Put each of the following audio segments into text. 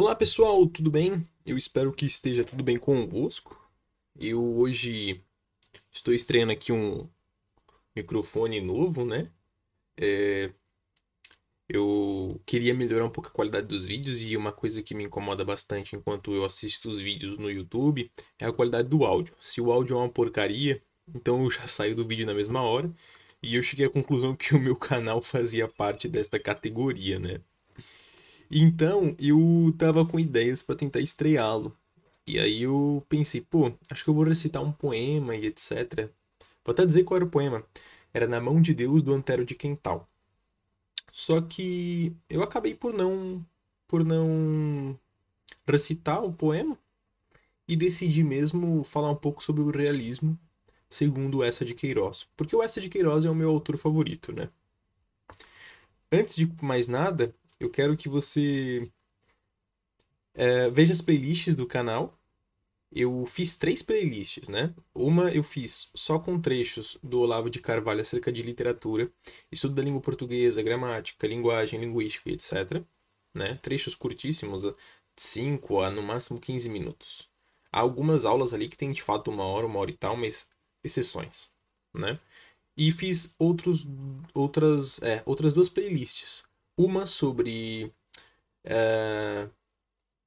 Olá pessoal, tudo bem? Eu espero que esteja tudo bem convosco. Eu hoje estou estreando aqui um microfone novo, né? É... Eu queria melhorar um pouco a qualidade dos vídeos e uma coisa que me incomoda bastante enquanto eu assisto os vídeos no YouTube é a qualidade do áudio. Se o áudio é uma porcaria, então eu já saio do vídeo na mesma hora. E eu cheguei à conclusão que o meu canal fazia parte desta categoria, né? Então, eu tava com ideias para tentar estreá-lo. E aí eu pensei, pô, acho que eu vou recitar um poema e etc. Vou até dizer qual era o poema. Era Na Mão de Deus, do Antero de Quental. Só que eu acabei por não por não recitar o poema e decidi mesmo falar um pouco sobre o realismo segundo essa de Queiroz, porque o essa de Queiroz é o meu autor favorito, né? Antes de mais nada, eu quero que você é, veja as playlists do canal. Eu fiz três playlists, né? Uma eu fiz só com trechos do Olavo de Carvalho acerca de literatura, estudo da língua portuguesa, gramática, linguagem, linguística, etc. Né? Trechos curtíssimos, 5 ah, a no máximo 15 minutos. Há algumas aulas ali que tem de fato uma hora, uma hora e tal, mas exceções, né? E fiz outros, outras, é, outras duas playlists. Uma sobre uh,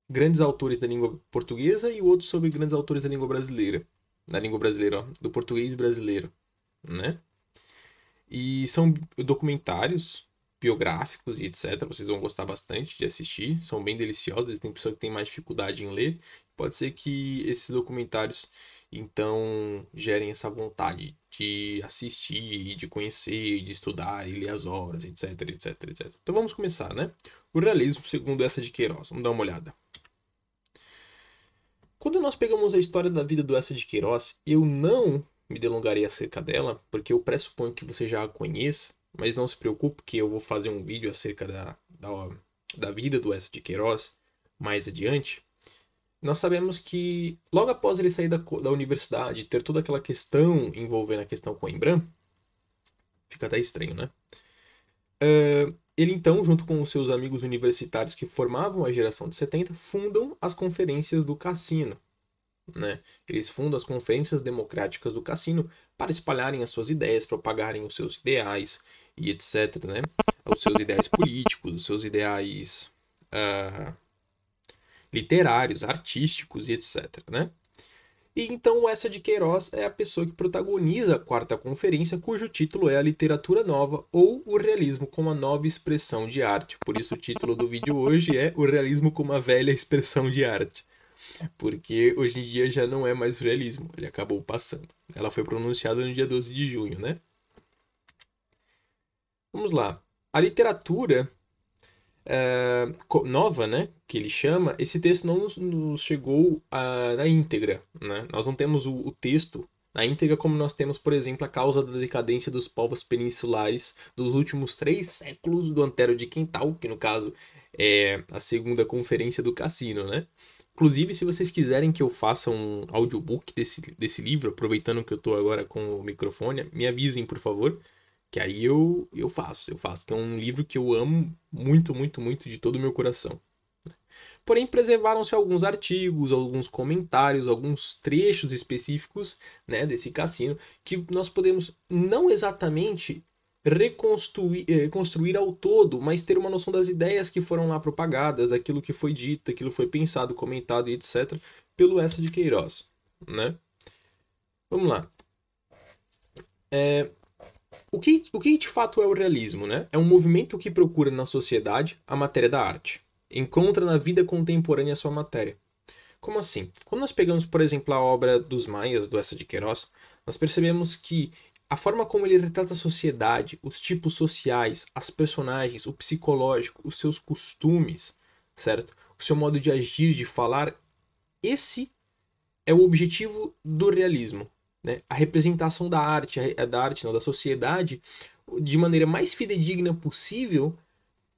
grandes autores da língua portuguesa e o outro sobre grandes autores da língua brasileira. Da língua brasileira, ó, do português brasileiro, né? E são documentários biográficos e etc. Vocês vão gostar bastante de assistir, são bem deliciosos. Tem pessoa que tem mais dificuldade em ler. Pode ser que esses documentários então, gerem essa vontade de assistir, de conhecer, de estudar e ler as obras, etc, etc, etc. Então vamos começar, né? O realismo segundo essa de Queiroz. Vamos dar uma olhada. Quando nós pegamos a história da vida do Essa de Queiroz, eu não me delongarei acerca dela, porque eu pressuponho que você já a conheça, mas não se preocupe que eu vou fazer um vídeo acerca da, da, da vida do Essa de Queiroz mais adiante nós sabemos que logo após ele sair da, da universidade, ter toda aquela questão envolvendo a questão com Embran, fica até estranho, né? Uh, ele então, junto com os seus amigos universitários que formavam a geração de 70, fundam as conferências do Cassino. Né? Eles fundam as conferências democráticas do Cassino para espalharem as suas ideias, propagarem os seus ideais e etc. Né? Os seus ideais políticos, os seus ideais uh, literários, artísticos e etc. Né? E então essa de Queiroz é a pessoa que protagoniza a quarta conferência, cujo título é A Literatura Nova ou O Realismo como a Nova Expressão de Arte. Por isso o título do vídeo hoje é O Realismo como a Velha Expressão de Arte. Porque hoje em dia já não é mais o realismo, ele acabou passando. Ela foi pronunciada no dia 12 de junho, né? Vamos lá. A literatura uh, nova, né, que ele chama, esse texto não nos, nos chegou a, ah, na íntegra. Né? Nós não temos o, o texto na íntegra, como nós temos, por exemplo, a causa da decadência dos povos peninsulares dos últimos três séculos do Antero de Quental, que no caso é a segunda conferência do Cassino, né? Inclusive, se vocês quiserem que eu faça um audiobook desse, desse livro, aproveitando que eu estou agora com o microfone, me avisem, por favor. Que aí eu, eu faço, eu faço. Que é um livro que eu amo muito, muito, muito de todo o meu coração. Né? Porém, preservaram-se alguns artigos, alguns comentários, alguns trechos específicos né, desse cassino que nós podemos não exatamente reconstruir eh, construir ao todo, mas ter uma noção das ideias que foram lá propagadas, daquilo que foi dito, aquilo que foi pensado, comentado e etc. pelo essa de Queiroz, né? Vamos lá. É, o que, o que de fato é o realismo, né? É um movimento que procura na sociedade a matéria da arte. Encontra na vida contemporânea a sua matéria. Como assim? Quando nós pegamos, por exemplo, a obra dos Maias, do Essa de Queiroz, nós percebemos que a forma como ele retrata a sociedade, os tipos sociais, as personagens, o psicológico, os seus costumes, certo? O seu modo de agir, de falar, esse é o objetivo do realismo né, a representação da arte, a, da arte não, da sociedade, de maneira mais fidedigna possível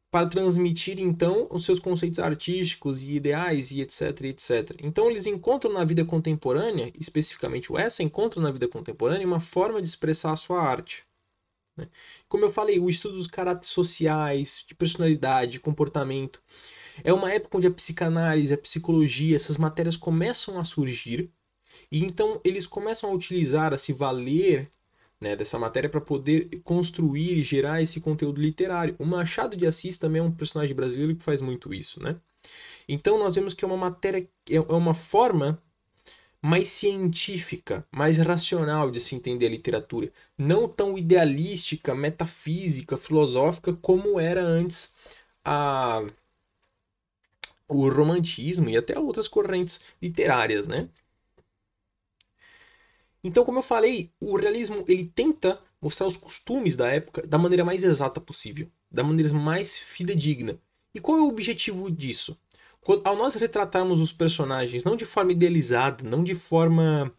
para transmitir então os seus conceitos artísticos e ideais e etc, etc. Então eles encontram na vida contemporânea, especificamente o essa, encontram na vida contemporânea uma forma de expressar a sua arte. Né? Como eu falei, o estudo dos caráteres sociais, de personalidade, de comportamento, é uma época onde a psicanálise, a psicologia, essas matérias começam a surgir, e então eles começam a utilizar, a se valer né, dessa matéria para poder construir e gerar esse conteúdo literário. O Machado de Assis também é um personagem brasileiro que faz muito isso, né? Então nós vemos que é uma matéria, é, é uma forma mais científica, mais racional de se entender a literatura, não tão idealística, metafísica, filosófica como era antes a o romantismo e até outras correntes literárias, né? Então, como eu falei, o realismo ele tenta mostrar os costumes da época da maneira mais exata possível, da maneira mais fidedigna. E qual é o objetivo disso? Quando, ao nós retratarmos os personagens não de forma idealizada, não de forma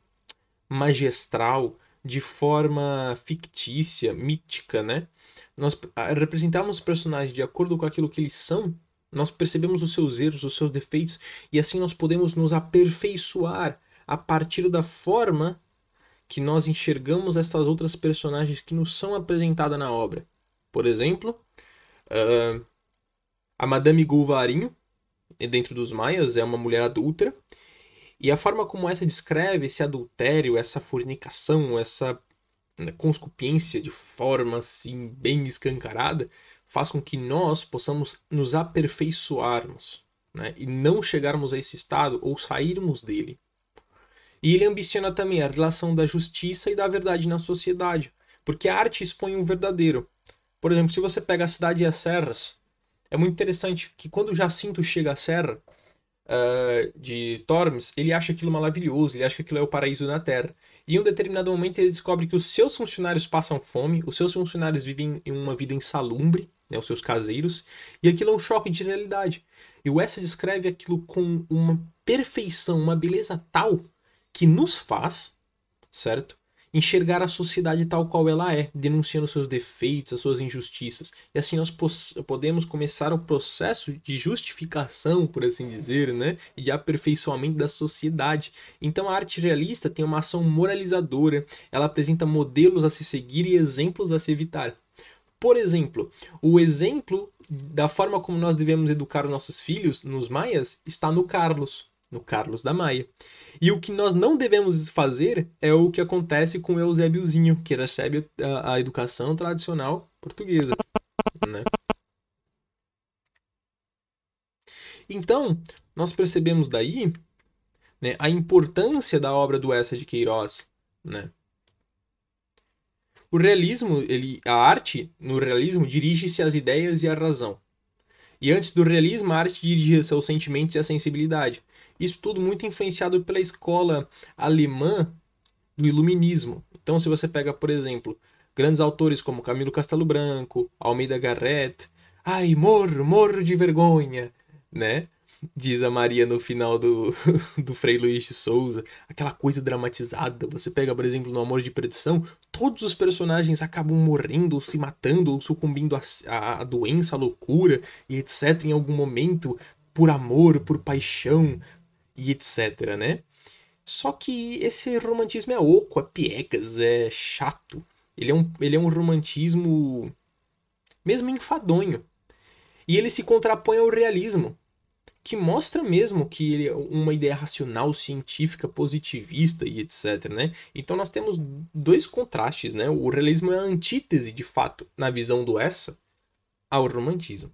magistral, de forma fictícia, mítica, né? Nós ah, representarmos os personagens de acordo com aquilo que eles são, nós percebemos os seus erros, os seus defeitos, e assim nós podemos nos aperfeiçoar a partir da forma que nós enxergamos estas outras personagens que nos são apresentadas na obra. Por exemplo, uh, a Madame Gouvarinho, dentro dos Maias, é uma mulher adulta. E a forma como essa descreve esse adultério, essa fornicação, essa né, conscupiência de forma assim bem escancarada, faz com que nós possamos nos aperfeiçoarmos né? e não chegarmos a esse estado ou sairmos dele. E ele ambiciona também a relação da justiça e da verdade na sociedade, porque a arte expõe o um verdadeiro. Por exemplo, se você pega a cidade e as serras, é muito interessante que quando Jacinto chega à serra uh, de Tormes, ele acha aquilo maravilhoso, ele acha que aquilo é o paraíso na terra. E em um determinado momento ele descobre que os seus funcionários passam fome, os seus funcionários vivem uma vida insalubre, né, os seus caseiros, e aquilo é um choque de realidade. E o Essa descreve aquilo com uma perfeição, uma beleza tal que nos faz, certo? Enxergar a sociedade tal qual ela é, denunciando seus defeitos, as suas injustiças. E assim nós podemos começar o processo de justificação, por assim dizer, né? E de aperfeiçoamento da sociedade. Então a arte realista tem uma ação moralizadora, ela apresenta modelos a se seguir e exemplos a se evitar. Por exemplo, o exemplo da forma como nós devemos educar os nossos filhos nos maias está no Carlos, no Carlos da Maia. E o que nós não devemos fazer é o que acontece com Eusébiozinho, que recebe a, ah, a educação tradicional portuguesa. Né? Então, nós percebemos daí né, a importância da obra do Essa de Queiroz. Né? O realismo, ele, a arte no realismo dirige-se às ideias e à razão. E antes do realismo, a arte dirigia-se aos sentimentos e à sensibilidade. Isso tudo muito influenciado pela escola alemã do iluminismo. Então, se você pega, por exemplo, grandes autores como Camilo Castelo Branco, Almeida Garrett, ai, morro, morro de vergonha, né? Diz a Maria no final do, do Frei Luiz de Souza, aquela coisa dramatizada. Você pega, por exemplo, no Amor de Predição todos os personagens acabam morrendo, ou se matando, ou sucumbindo à doença, à loucura, e etc., em algum momento, por amor, por paixão, e etc, né? Só que esse romantismo é oco, é piegas, é chato. Ele é um, ele é um romantismo mesmo enfadonho. E ele se contrapõe ao realismo, que mostra mesmo que ele é uma ideia racional, científica, positivista e etc, né? Então nós temos dois contrastes, né? O realismo é a antítese, de fato, na visão do Essa, ao romantismo.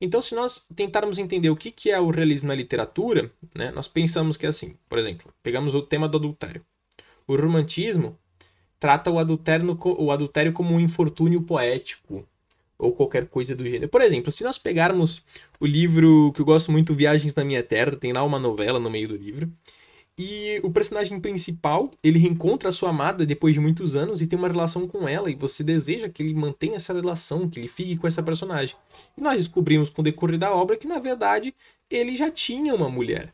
Então, se nós tentarmos entender o que, é o realismo na literatura, né, nós pensamos que é assim. Por exemplo, pegamos o tema do adultério. O romantismo trata o adultério, o adultério como um infortúnio poético ou qualquer coisa do gênero. Por exemplo, se nós pegarmos o livro que eu gosto muito, Viagens na Minha Terra, tem lá uma novela no meio do livro, e o personagem principal, ele reencontra a sua amada depois de muitos anos e tem uma relação com ela, e você deseja que ele mantenha essa relação, que ele fique com essa personagem. E nós descobrimos com o decorrer da obra que, na verdade, ele já tinha uma mulher.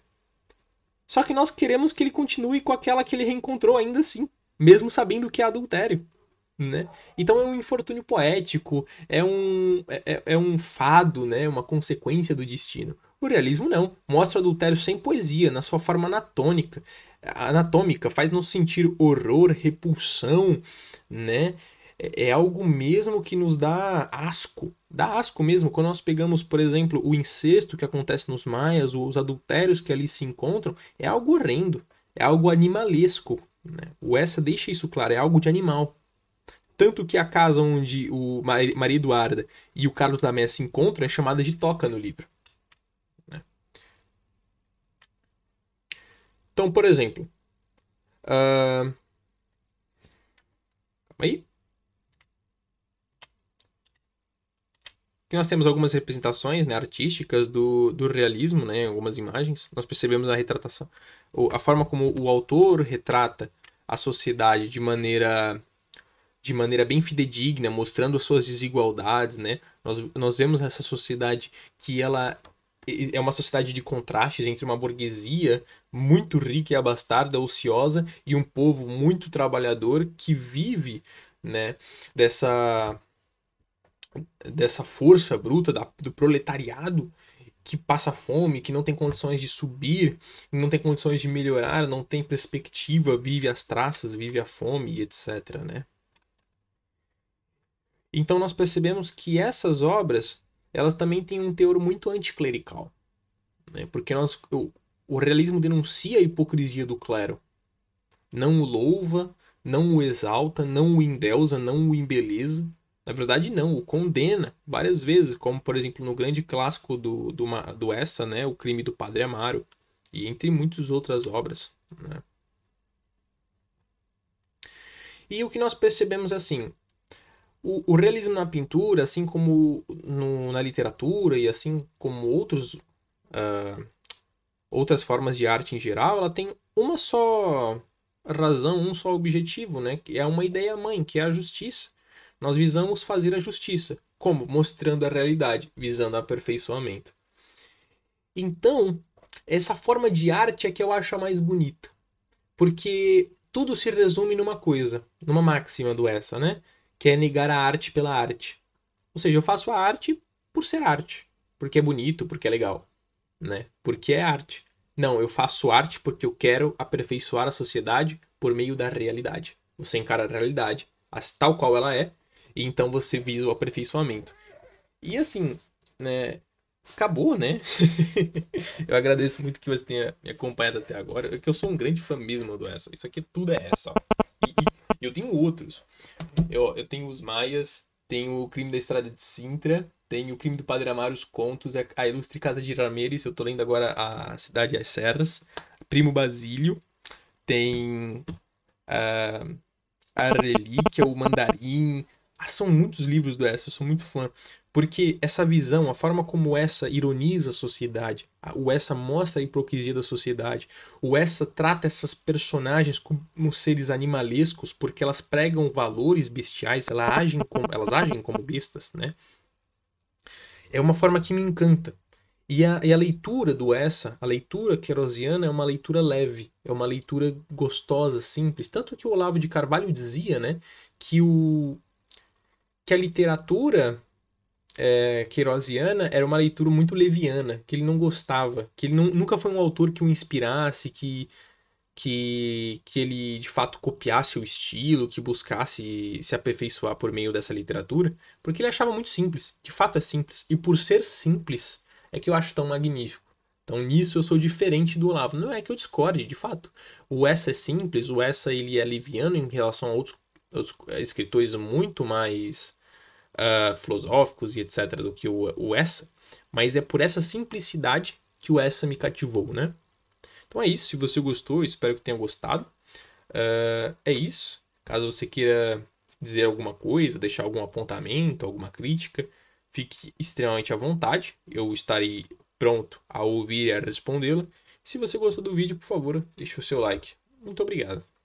Só que nós queremos que ele continue com aquela que ele reencontrou ainda assim, mesmo sabendo que é adultério. Né? Então é um infortúnio poético, é um, é, é, é um fado, né? uma consequência do destino. O realismo não, mostra o adultério sem poesia, na sua forma anatônica, anatômica, faz-nos sentir horror, repulsão, né? É, é algo mesmo que nos dá asco, dá asco mesmo. Quando nós pegamos, por exemplo, o incesto que acontece nos maias, os adultérios que ali se encontram, é algo horrendo, é algo animalesco. Né? O essa deixa isso claro, é algo de animal. Tanto que a casa onde o Maria Eduarda e o Carlos da se encontram é chamada de toca no livro. Então, por exemplo. Uh... Calma aí. Aqui nós temos algumas representações né, artísticas do, do realismo, né, algumas imagens. Nós percebemos a retratação, a forma como o autor retrata a sociedade de maneira de maneira bem fidedigna, mostrando as suas desigualdades, né? Nós, nós vemos essa sociedade que ela é uma sociedade de contrastes entre uma burguesia muito rica e abastarda, ociosa, e um povo muito trabalhador que vive né, dessa, dessa força bruta da, do proletariado que passa fome, que não tem condições de subir, não tem condições de melhorar, não tem perspectiva, vive as traças, vive a fome, etc. Né? Então nós percebemos que essas obras elas também têm um teor muito anticlerical. Né? Porque nós, o, o realismo denuncia a hipocrisia do clero. Não o louva, não o exalta, não o endeusa, não o embeleza. Na verdade, não, o condena várias vezes, como por exemplo no grande clássico do, do, do Essa, né, O Crime do Padre Amaro, e entre muitas outras obras. Né? E o que nós percebemos assim, o, o realismo na pintura, assim como no, na literatura e assim como outros, uh, outras formas de arte em geral, ela tem uma só razão, um só objetivo, né? Que é uma ideia mãe, que é a justiça. Nós visamos fazer a justiça. Como? Mostrando a realidade, visando aperfeiçoamento. Então, essa forma de arte é que eu acho a mais bonita. Porque tudo se resume numa coisa, numa máxima do essa, né? que é negar a arte pela arte. Ou seja, eu faço a arte por ser arte, porque é bonito, porque é legal, né? Porque é arte. Não, eu faço arte porque eu quero aperfeiçoar a sociedade por meio da realidade. Você encara a realidade as, tal qual ela é, e então você visa o aperfeiçoamento. E assim, né? Acabou, né? eu agradeço muito que você tenha me acompanhado até agora. É que eu sou um grande fã mesmo do essa. Isso aqui tudo é essa. E, e eu tenho outros. Eu, eu tenho Os Maias, tenho O Crime da Estrada de Sintra, tenho O Crime do Padre Amaro, Os Contos, A Ilustre Casa de Rameres, eu tô lendo agora A Cidade e as Serras, Primo Basílio, tem uh, A Relíquia, O Mandarim. Ah, são muitos livros do S, eu sou muito fã. Porque essa visão, a forma como essa ironiza a sociedade, o essa mostra a hipocrisia da sociedade, o essa trata essas personagens como seres animalescos porque elas pregam valores bestiais, elas agem como, elas agem como bestas, né? É uma forma que me encanta. E a, e a leitura do essa, a leitura querosiana é uma leitura leve, é uma leitura gostosa, simples. Tanto que o Olavo de Carvalho dizia, né, que o que a literatura é, Queirosiana era uma leitura muito leviana, que ele não gostava, que ele não, nunca foi um autor que o inspirasse, que, que, que ele de fato copiasse o estilo, que buscasse se aperfeiçoar por meio dessa literatura, porque ele achava muito simples. De fato é simples. E por ser simples, é que eu acho tão magnífico. Então nisso eu sou diferente do Olavo. Não é que eu discorde, de fato. O essa é simples, o essa ele é liviano em relação a outros, outros escritores muito mais uh, filosóficos e etc. do que o, o Essa, mas é por essa simplicidade que o Essa me cativou, né? Então é isso. Se você gostou, espero que tenha gostado. Uh, é isso. Caso você queira dizer alguma coisa, deixar algum apontamento, alguma crítica, fique extremamente à vontade. Eu estarei pronto a ouvir e a respondê-la. Se você gostou do vídeo, por favor, deixe o seu like. Muito obrigado.